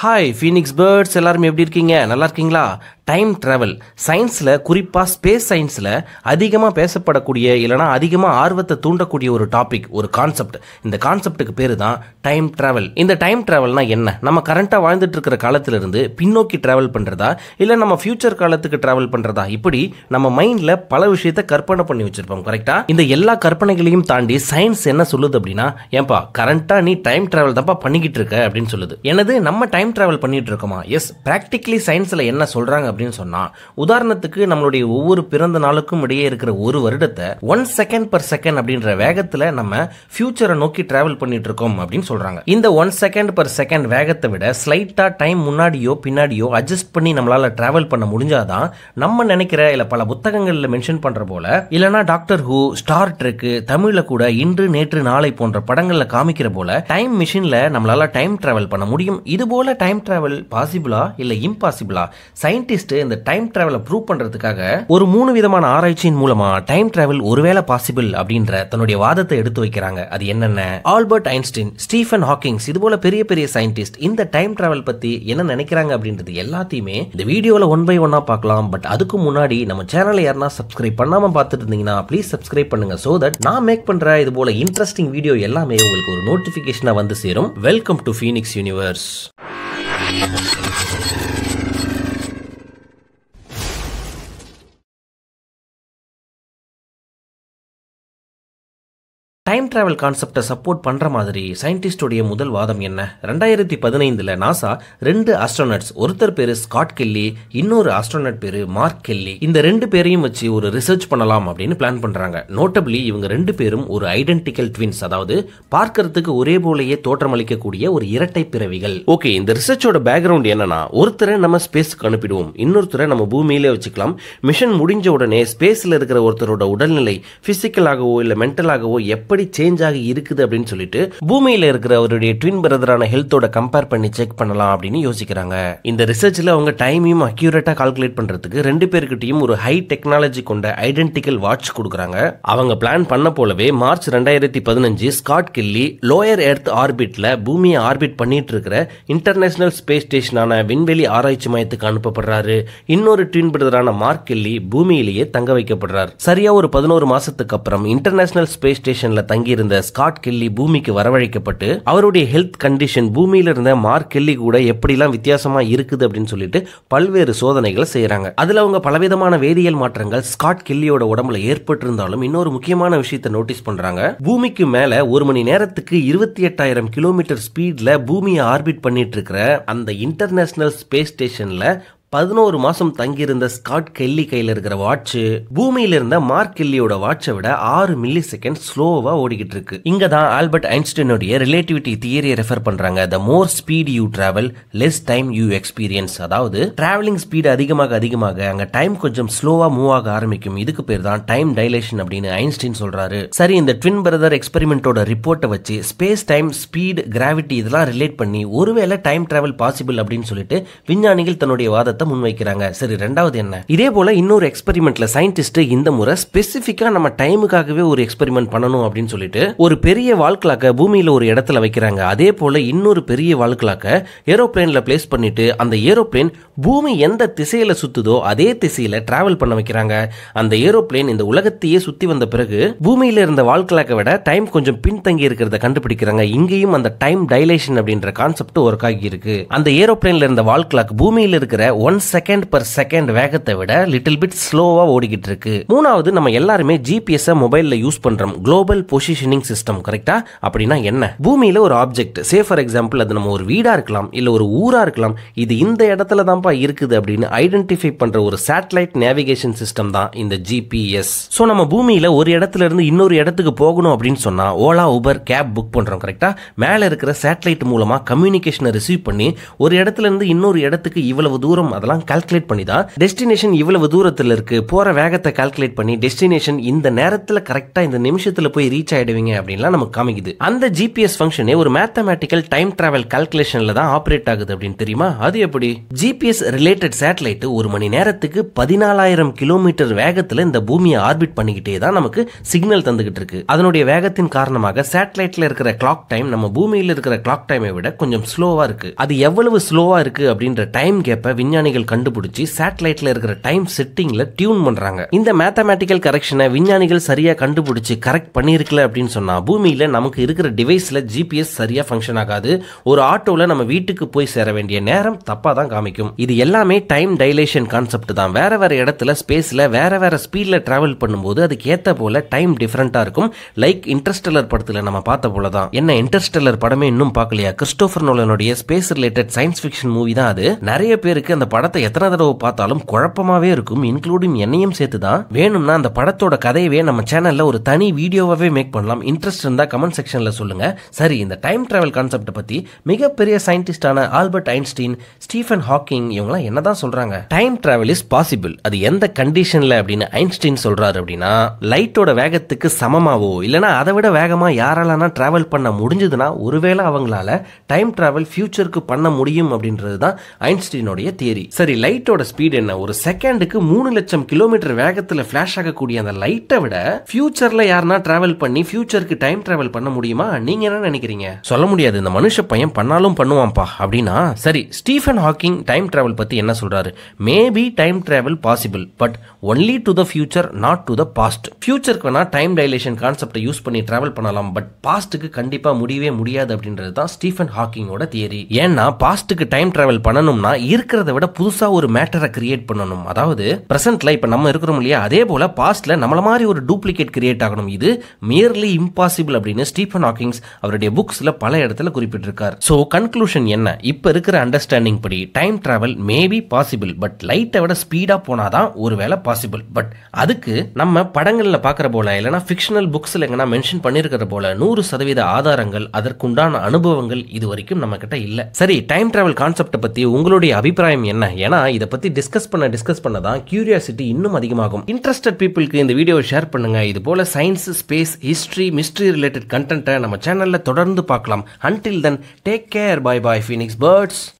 hi Phoenix birds எல்லாருமே எப்படி இருக்கீங்க நல்லா இருக்கீங்களா டைம் ட்ராவல் சயின்ஸில் குறிப்பாக ஸ்பேஸ் சயின்ஸில் அதிகமாக பேசப்படக்கூடிய இல்லைனா அதிகமாக ஆர்வத்தை தூண்டக்கூடிய ஒரு டாபிக் ஒரு கான்செப்ட் இந்த கான்செப்ட்டுக்கு பேர் தான் டைம் ட்ராவல் இந்த டைம் ட்ராவல்னா என்ன நம்ம கரண்ட்டாக வாழ்ந்துட்டு இருக்கிற காலத்திலிருந்து பின்னோக்கி ட்ராவல் பண்ணுறதா இல்லை நம்ம ஃபியூச்சர் காலத்துக்கு ட்ராவல் பண்ணுறதா இப்படி நம்ம மைண்டில் பல விஷயத்தை கற்பனை பண்ணி வச்சுருப்போம் கரெக்டாக இந்த எல்லா கற்பனைகளையும் தாண்டி சயின்ஸ் என்ன சொல்லுது அப்படின்னா ஏன்பா கரண்ட்டாக நீ டைம் ட்ராவல் தான்ப்பா பண்ணிக்கிட்டு இருக்க அப்படின்னு சொல்லுது எனது நம்ம டைம் ட்ராவல் பண்ணிட்டு இருக்கோமா எஸ் ப்ராக்டிக்கலி சயின்ஸில் என்ன சொல்கிறாங்க அப்படின்னு சொன்னா உதாரணத்துக்கு நம்மளுடைய ஒவ்வொரு பிறந்த நாளுக்கும் இடையே இருக்கிற ஒரு வருடத்தை ஒன் செகண்ட் பர் செகண்ட் அப்படின்ற வேகத்துல நம்ம ஃபியூச்சரை நோக்கி டிராவல் பண்ணிட்டு இருக்கோம் அப்படின்னு சொல்றாங்க இந்த ஒன் செகண்ட் பர் செகண்ட் வேகத்தை விட ஸ்லைட்டா டைம் முன்னாடியோ பின்னாடியோ அட்ஜஸ்ட் பண்ணி நம்மளால டிராவல் பண்ண முடிஞ்சாதான் நம்ம நினைக்கிற இல்ல பல புத்தகங்கள்ல மென்ஷன் பண்ற போல இல்லனா டாக்டர் ஹூ ஸ்டார் ட்ரெக் தமிழ்ல கூட இன்று நேற்று நாளை போன்ற படங்கள்ல காமிக்கிற போல டைம் மிஷின்ல நம்மளால டைம் டிராவல் பண்ண முடியும் இது போல டைம் டிராவல் பாசிபிளா இல்ல இம்பாசிபிளா சயின்டிஸ்ட் சயின்டிஸ்ட் இந்த டைம் டிராவலை ப்ரூவ் பண்றதுக்காக ஒரு மூணு விதமான ஆராய்ச்சியின் மூலமா டைம் டிராவல் ஒருவேளை பாசிபிள் அப்படின்ற தன்னுடைய வாதத்தை எடுத்து வைக்கிறாங்க அது என்னென்ன ஆல்பர்ட் ஐன்ஸ்டீன் ஸ்டீஃபன் ஹாக்கிங்ஸ் இது போல பெரிய பெரிய சயின்டிஸ்ட் இந்த டைம் டிராவல் பத்தி என்ன நினைக்கிறாங்க அப்படின்றது எல்லாத்தையுமே இந்த வீடியோல ஒன் பை ஒன்னா பார்க்கலாம் பட் அதுக்கு முன்னாடி நம்ம சேனலை யாருன்னா சப்ஸ்கிரைப் பண்ணாம பார்த்துட்டு இருந்தீங்கன்னா ப்ளீஸ் சப்ஸ்கிரைப் பண்ணுங்க சோ தட் நான் மேக் பண்ற இது போல இன்ட்ரெஸ்டிங் வீடியோ எல்லாமே உங்களுக்கு ஒரு நோட்டிபிகேஷனா வந்து சேரும் welcome to Phoenix universe time travel கான்செப்டை சப்போர்ட் பண்ணுற மாதிரி சயின்டிஸ்டோடைய முதல் வாதம் என்ன ரெண்டாயிரத்தி பதினைந்தில் நாசா ரெண்டு ஆஸ்ட்ரோனட்ஸ் ஒருத்தர் பேர் ஸ்காட் கெல்லி இன்னொரு ஆஸ்ட்ரோனட் பேர் மார்க் கெல்லி இந்த ரெண்டு பேரையும் வச்சு ஒரு ரிசர்ச் பண்ணலாம் அப்படின்னு பிளான் பண்ணுறாங்க நோட்டபிளி இவங்க ரெண்டு பேரும் ஒரு ஐடென்டிக்கல் ட்வின்ஸ் அதாவது பார்க்கறதுக்கு ஒரே தோற்றம் தோற்றமளிக்கக்கூடிய ஒரு இரட்டை பிறவிகள் ஓகே இந்த ரிசர்ச்சோட பேக்ரவுண்ட் என்னன்னா ஒருத்தரை நம்ம ஸ்பேஸுக்கு அனுப்பிடுவோம் இன்னொருத்தரை நம்ம பூமியிலே வச்சுக்கலாம் மிஷன் முடிஞ்ச உடனே ஸ்பேஸில் இருக்கிற ஒருத்தரோட உடல்நிலை பிசிக்கலாகவோ இல்லை மென்டலாகவோ எப்படி எப்படி சேஞ்ச் ஆகி இருக்குது அப்படின்னு சொல்லிட்டு பூமியில இருக்கிற அவருடைய ட்வின் பிரதரான ஹெல்த்தோட கம்பேர் பண்ணி செக் பண்ணலாம் அப்படின்னு யோசிக்கிறாங்க இந்த ரிசர்ச்ல அவங்க டைமையும் அக்யூரேட்டா கால்குலேட் பண்றதுக்கு ரெண்டு பேருக்கிட்டையும் ஒரு ஹை டெக்னாலஜி கொண்ட ஐடென்டிக்கல் வாட்ச் கொடுக்குறாங்க அவங்க பிளான் பண்ண போலவே மார்ச் ரெண்டாயிரத்தி பதினஞ்சு ஸ்காட் கில்லி லோயர் எர்த் ஆர்பிட்ல பூமியை ஆர்பிட் பண்ணிட்டு இருக்கிற இன்டர்நேஷனல் ஸ்பேஸ் ஸ்டேஷனான விண்வெளி ஆராய்ச்சி மையத்துக்கு அனுப்பப்படுறாரு இன்னொரு ட்வின் பிரதரான மார்க் கில்லி பூமியிலேயே தங்க வைக்கப்படுறார் சரியா ஒரு பதினோரு மாசத்துக்கு அப்புறம் இன்டர்நேஷனல் ஸ்பேஸ் ஸ்டேஷன்ல ஹாஸ்பிட்டல்ல தங்கியிருந்த ஸ்காட் கெல்லி பூமிக்கு வரவழைக்கப்பட்டு அவருடைய ஹெல்த் கண்டிஷன் பூமியில இருந்த மார்க் கெல்லி கூட எப்படிலாம் வித்தியாசமா இருக்குது அப்படின்னு சொல்லிட்டு பல்வேறு சோதனைகளை செய்யறாங்க அதுல அவங்க பலவிதமான வேதியியல் மாற்றங்கள் ஸ்காட் கெல்லியோட உடம்புல ஏற்பட்டிருந்தாலும் இன்னொரு முக்கியமான விஷயத்தை நோட்டீஸ் பண்றாங்க பூமிக்கு மேல ஒரு மணி நேரத்துக்கு இருபத்தி எட்டாயிரம் கிலோமீட்டர் ஸ்பீட்ல பூமியை ஆர்பிட் பண்ணிட்டு இருக்கிற அந்த இன்டர்நேஷனல் ஸ்பேஸ் ஸ்டேஷன்ல பதினோரு மாசம் தங்கியிருந்த ஸ்காட் கெல்லி கையில் இருக்கிற வாட்சு பூமியில இருந்த மார்க் கெல்லியோட வாட்சை விட ஆறு மில்லி செகண்ட் ஸ்லோவா ஓடிக்கிட்டு இருக்கு இங்க தான் ஆல்பர்ட் ஐன்ஸ்டைனுடைய ரிலேட்டிவிட்டி தியரியை ரெஃபர் பண்றாங்க the more speed you travel less time you experience அதாவது டிராவலிங் ஸ்பீடு அதிகமாக அதிகமாக அங்க டைம் கொஞ்சம் ஸ்லோவா மூவ் ஆக ஆரம்பிக்கும் இதுக்கு பேர் தான் டைம் டைலேஷன் அப்படின்னு ஐன்ஸ்டைன் சொல்றாரு சரி இந்த ட்வின் பிரதர் எக்ஸ்பெரிமெண்டோட ரிப்போர்ட்டை வச்சு ஸ்பேஸ் டைம் ஸ்பீடு கிராவிட்டி இதெல்லாம் ரிலேட் பண்ணி ஒருவேளை டைம் டிராவல் பாசிபிள் அப்படின்னு சொல்லிட்டு விஞ்ஞானிகள் தன்னுடைய வாதத்தை வாதத்தை முன்வைக்கிறாங்க சரி ரெண்டாவது என்ன இதே போல இன்னொரு எக்ஸ்பெரிமெண்ட்ல சயின்டிஸ்ட் இந்த முறை ஸ்பெசிஃபிக்கா நம்ம டைமுக்காகவே ஒரு எக்ஸ்பெரிமெண்ட் பண்ணணும் அப்படின்னு சொல்லிட்டு ஒரு பெரிய வாழ்க்கலாக்க பூமியில ஒரு இடத்துல வைக்கிறாங்க அதே போல இன்னொரு பெரிய வால்கிளாக்க ஏரோப்ளேன்ல பிளேஸ் பண்ணிட்டு அந்த ஏரோப்ளேன் பூமி எந்த திசையில சுத்துதோ அதே திசையில டிராவல் பண்ண வைக்கிறாங்க அந்த ஏரோப்ளேன் இந்த உலகத்தையே சுத்தி வந்த பிறகு பூமியில இருந்த வால்கிளாக்க விட டைம் கொஞ்சம் பின்தங்கி இருக்கிறத கண்டுபிடிக்கிறாங்க இங்கேயும் அந்த டைம் டைலேஷன் அப்படின்ற கான்செப்ட் ஒர்க் ஆகி இருக்கு அந்த ஏரோப்ளேன்ல இருந்த வால்கிளாக் பூமியில இருக்கிற ஒன் செகண்ட் பர் செகண்ட் வேகத்தை விட லிட்டில் பிட் ஸ்லோவா ஓடிக்கிட்டு இருக்கு மூணாவது நம்ம எல்லாருமே ஜிபிஎஸ் மொபைல்ல யூஸ் பண்றோம் குளோபல் பொசிஷனிங் சிஸ்டம் கரெக்டா அப்படின்னா என்ன பூமியில ஒரு ஆப்ஜெக்ட் சே ஃபார் எக்ஸாம்பிள் அது நம்ம ஒரு வீடா இருக்கலாம் இல்ல ஒரு ஊரா இருக்கலாம் இது இந்த இடத்துல தான்ப்பா இருக்குது அப்படின்னு ஐடென்டிஃபை பண்ற ஒரு சேட்டலைட் நேவிகேஷன் சிஸ்டம் தான் இந்த ஜிபிஎஸ் ஸோ நம்ம பூமியில ஒரு இடத்துல இருந்து இன்னொரு இடத்துக்கு போகணும் அப்படின்னு சொன்னா ஓலா உபர் கேப் புக் பண்றோம் கரெக்டா மேல இருக்கிற சேட்டலைட் மூலமா கம்யூனிகேஷனை ரிசீவ் பண்ணி ஒரு இடத்துல இருந்து இன்னொரு இடத்துக்கு இவ்வளவு தூரம் அதெல்லாம் கால்குலேட் பண்ணி தான் டெஸ்டினேஷன் இவ்வளவு தூரத்தில் இருக்கு போற வேகத்தை கால்குலேட் பண்ணி டெஸ்டினேஷன் இந்த நேரத்தில் கரெக்டாக இந்த நிமிஷத்தில் போய் ரீச் ஆயிடுவீங்க அப்படின்னு நமக்கு காமிக்குது அந்த ஜிபிஎஸ் ஃபங்க்ஷனே ஒரு மேத்தமேட்டிக்கல் டைம் டிராவல் கால்குலேஷன்ல தான் ஆப்ரேட் ஆகுது அப்படின்னு தெரியுமா அது எப்படி ஜிபிஎஸ் ரிலேட்டட் சேட்டலைட் ஒரு மணி நேரத்துக்கு பதினாலாயிரம் கிலோமீட்டர் வேகத்தில் இந்த பூமியை ஆர்பிட் பண்ணிக்கிட்டே தான் நமக்கு சிக்னல் தந்துகிட்டு இருக்கு அதனுடைய வேகத்தின் காரணமாக சேட்டலைட்ல இருக்கிற கிளாக் டைம் நம்ம பூமியில் இருக்கிற கிளாக் டைமை விட கொஞ்சம் ஸ்லோவா இருக்கு அது எவ்வளவு ஸ்லோவா இருக்கு அப்படின்ற டைம் கேப்ப விஞ்ஞானி விஞ்ஞானிகள் கண்டுபிடிச்சி சேட்டலைட்ல இருக்கிற டைம் செட்டிங்ல டியூன் பண்றாங்க இந்த மேத்தமேட்டிக்கல் கரெக்ஷனை விஞ்ஞானிகள் சரியா கண்டுபிடிச்சு கரெக்ட் பண்ணிருக்கல அப்படின்னு சொன்னா பூமியில நமக்கு இருக்கிற டிவைஸ்ல ஜிபிஎஸ் சரியா ஃபங்க்ஷன் ஆகாது ஒரு ஆட்டோல நம்ம வீட்டுக்கு போய் சேர வேண்டிய நேரம் தப்பா தான் காமிக்கும் இது எல்லாமே டைம் டைலேஷன் கான்செப்ட் தான் வேற வேற இடத்துல ஸ்பேஸ்ல வேற வேற ஸ்பீட்ல டிராவல் பண்ணும்போது அதுக்கு ஏத்த போல டைம் டிஃப்ரெண்டா இருக்கும் லைக் இன்டர்ஸ்டெல்லர் படத்துல நம்ம பார்த்த போல தான் என்ன இன்டர்ஸ்டெல்லர் படமே இன்னும் பார்க்கலையா கிறிஸ்டோபர் நோலனுடைய space related science fiction movie தான் அது நிறைய பேருக்கு அந்த படம் படத்தை எத்தனை தடவை பார்த்தாலும் குழப்பமாவே இருக்கும் இன்க்ளூடிங் என்னையும் சேர்த்து தான் வேணும்னா அந்த படத்தோட கதையவே நம்ம சேனல்ல ஒரு தனி வீடியோவாவே மேக் பண்ணலாம் இன்ட்ரெஸ்ட் இருந்தா கமெண்ட் செக்ஷன்ல சொல்லுங்க சரி இந்த டைம் டிராவல் கான்செப்ட் பத்தி மிகப்பெரிய சயின்டிஸ்டான ஆல்பர்ட் ஐன்ஸ்டீன் ஸ்டீஃபன் ஹாக்கிங் இவங்க என்னதான் சொல்றாங்க டைம் டிராவல் இஸ் பாசிபிள் அது எந்த கண்டிஷன்ல அப்படின்னு ஐன்ஸ்டீன் சொல்றாரு அப்படின்னா லைட்டோட வேகத்துக்கு சமமாவோ இல்லனா அதை விட வேகமா யாராலனா டிராவல் பண்ண முடிஞ்சதுன்னா ஒருவேளை அவங்களால டைம் டிராவல் ஃபியூச்சருக்கு பண்ண முடியும் அப்படின்றது தான் ஐன்ஸ்டீனோடைய தியரி சரி லைட்டோட ஸ்பீட் என்ன ஒரு செகண்டுக்கு மூணு லட்சம் கிலோமீட்டர் வேகத்துல பிளாஷ் ஆகக்கூடிய அந்த லைட்டை விட ஃபியூச்சர்ல யாருனா டிராவல் பண்ணி ஃபியூச்சருக்கு டைம் டிராவல் பண்ண முடியுமா நீங்க என்ன நினைக்கிறீங்க சொல்ல முடியாது இந்த மனுஷ பையன் பண்ணாலும் பண்ணுவான்ப்பா அப்படின்னா சரி ஸ்டீஃபன் ஹாக்கிங் டைம் டிராவல் பத்தி என்ன சொல்றாரு maybe time travel possible but only to the future not to the past ஃபியூச்சருக்கு வேணா டைம் டைலேஷன் கான்செப்டை யூஸ் பண்ணி டிராவல் பண்ணலாம் பட் பாஸ்ட்டுக்கு கண்டிப்பா முடியவே முடியாது அப்படின்றது தான் ஸ்டீஃபன் ஹாக்கிங்கோட தியரி ஏன்னா பாஸ்ட்டுக்கு டைம் டிராவல் பண்ணணும்னா இருக்கிறத விட புதுசாக ஒரு மேட்டரை கிரியேட் பண்ணணும் அதாவது ப்ரெசென்ட்டில் இப்போ நம்ம இருக்கிறோம் இல்லையா அதே போல் பாஸ்ட்ல நம்மள மாதிரி ஒரு டூப்ளிகேட் கிரியேட் ஆகணும் இது மியர்லி இம்பாசிபிள் அப்படின்னு ஸ்டீஃபன் ஹாக்கிங்ஸ் அவருடைய புக்ஸில் பல இடத்துல குறிப்பிட்டிருக்கார் ஸோ கன்க்ளூஷன் என்ன இப்போ இருக்கிற அண்டர்ஸ்டாண்டிங் படி time travel maybe possible but லைட்டை விட ஸ்பீடாக போனாதான் தான் ஒரு வேளை பாசிபிள் பட் அதுக்கு நம்ம படங்களில் பார்க்குற போல இல்லைனா ஃபிக்ஷனல் புக்ஸில் எங்கன்னா மென்ஷன் பண்ணியிருக்கிற போல நூறு சதவீத ஆதாரங்கள் அதற்குண்டான அனுபவங்கள் இது வரைக்கும் நம்ம கிட்ட இல்லை சரி டைம் டிராவல் கான்செப்டை பற்றி உங்களுடைய அபிப்பிராயம் என்ன என்ன ஏன்னா இதை பற்றி டிஸ்கஸ் பண்ண டிஸ்கஸ் பண்ண தான் கியூரியாசிட்டி இன்னும் அதிகமாகும் இன்ட்ரெஸ்டட் பீப்புளுக்கு இந்த வீடியோவை ஷேர் பண்ணுங்கள் இது போல் science space history mystery related கண்டென்ட்டை நம்ம சேனலில் தொடர்ந்து பார்க்கலாம் until then take care bye bye Phoenix birds